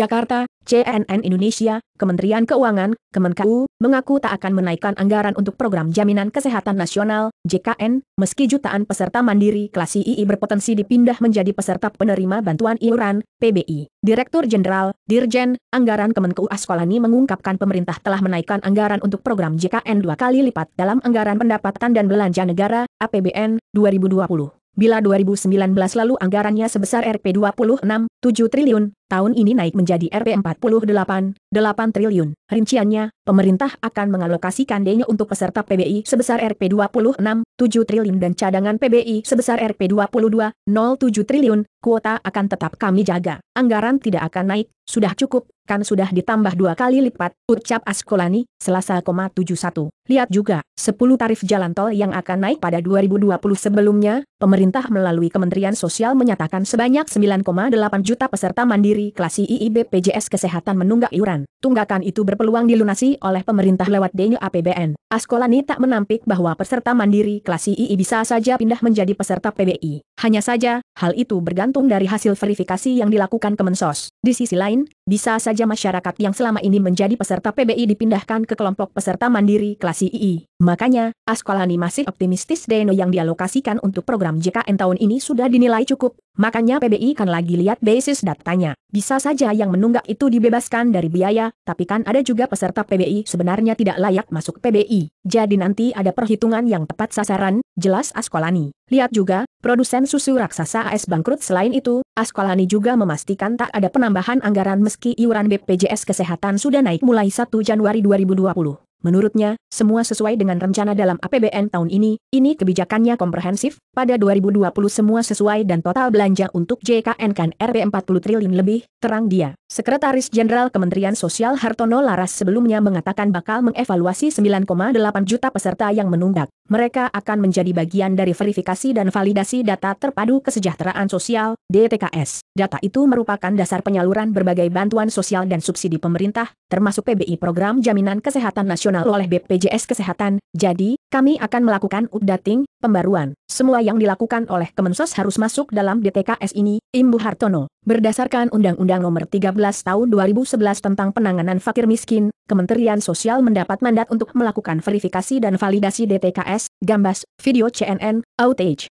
Jakarta, CNN Indonesia, Kementerian Keuangan, Kemenkeu, mengaku tak akan menaikkan anggaran untuk program Jaminan Kesehatan Nasional, JKN, meski jutaan peserta mandiri kelas II berpotensi dipindah menjadi peserta penerima bantuan iuran, PBI. Direktur Jenderal, Dirjen, Anggaran Kemenkeu Askolani mengungkapkan pemerintah telah menaikkan anggaran untuk program JKN dua kali lipat dalam anggaran pendapatan dan belanja negara, APBN, 2020. Bila 2019 lalu anggarannya sebesar Rp26,7 triliun, tahun ini naik menjadi Rp48,8 triliun. Rinciannya, pemerintah akan mengalokasikan denya untuk peserta PBI sebesar Rp26,7 triliun dan cadangan PBI sebesar Rp22,07 triliun. Kuota akan tetap kami jaga. Anggaran tidak akan naik, sudah cukup, kan sudah ditambah dua kali lipat, ucap Askolani, Selasa 71. Lihat juga, 10 tarif jalan tol yang akan naik pada 2020 sebelumnya, pemerintah melalui Kementerian Sosial menyatakan sebanyak 9,8 juta peserta mandiri negeri klasi II BPJS Kesehatan menunggak iuran. Tunggakan itu berpeluang dilunasi oleh pemerintah lewat denya APBN. Askolani tak menampik bahwa peserta mandiri klasi II bisa saja pindah menjadi peserta PBI. Hanya saja, hal itu bergantung dari hasil verifikasi yang dilakukan Kemensos. Di sisi lain, bisa saja masyarakat yang selama ini menjadi peserta PBI dipindahkan ke kelompok peserta mandiri kelas II. Makanya, Askolani masih optimistis Deno yang dialokasikan untuk program JKN tahun ini sudah dinilai cukup, makanya PBI kan lagi lihat basis datanya. Bisa saja yang menunggak itu dibebaskan dari biaya, tapi kan ada juga peserta PBI sebenarnya tidak layak masuk PBI. Jadi nanti ada perhitungan yang tepat sasaran, jelas Askolani. Lihat juga, produsen susu raksasa AS bangkrut selain itu, Askolani juga memastikan tak ada penambahan anggaran meski iuran BPJS Kesehatan sudah naik mulai 1 Januari 2020. Menurutnya, semua sesuai dengan rencana dalam APBN tahun ini, ini kebijakannya komprehensif, pada 2020 semua sesuai dan total belanja untuk JKN kan RP 40 triliun lebih, terang dia. Sekretaris Jenderal Kementerian Sosial Hartono Laras sebelumnya mengatakan bakal mengevaluasi 9,8 juta peserta yang menunggak. Mereka akan menjadi bagian dari verifikasi dan validasi data terpadu kesejahteraan sosial, DTKS. Data itu merupakan dasar penyaluran berbagai bantuan sosial dan subsidi pemerintah, termasuk PBI Program Jaminan Kesehatan Nasional nasional oleh BPJS Kesehatan, jadi, kami akan melakukan updating, pembaruan. Semua yang dilakukan oleh Kemensos harus masuk dalam DTKS ini, Imbu Hartono. Berdasarkan Undang-Undang Nomor 13 Tahun 2011 tentang penanganan fakir miskin, Kementerian Sosial mendapat mandat untuk melakukan verifikasi dan validasi DTKS, Gambas, Video CNN, Outage.